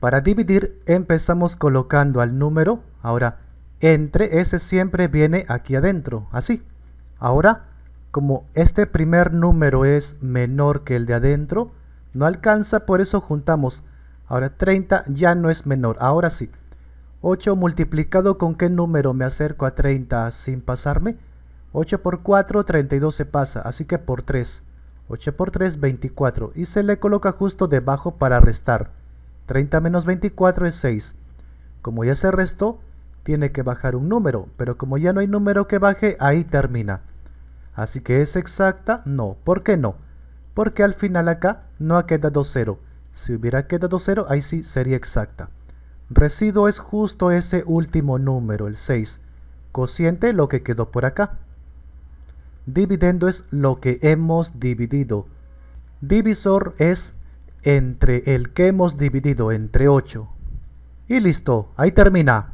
Para dividir empezamos colocando al número, ahora entre ese siempre viene aquí adentro, así. Ahora, como este primer número es menor que el de adentro, no alcanza, por eso juntamos. Ahora 30 ya no es menor, ahora sí. 8 multiplicado con qué número me acerco a 30 sin pasarme. 8 por 4, 32 se pasa, así que por 3. 8 por 3, 24. Y se le coloca justo debajo para restar. 30 menos 24 es 6. Como ya se restó, tiene que bajar un número, pero como ya no hay número que baje, ahí termina. Así que es exacta, no. ¿Por qué no? Porque al final acá no ha quedado 0. Si hubiera quedado 0, ahí sí sería exacta. Residuo es justo ese último número, el 6. Cociente, lo que quedó por acá. Dividendo es lo que hemos dividido. Divisor es entre el que hemos dividido entre 8. Y listo, ahí termina.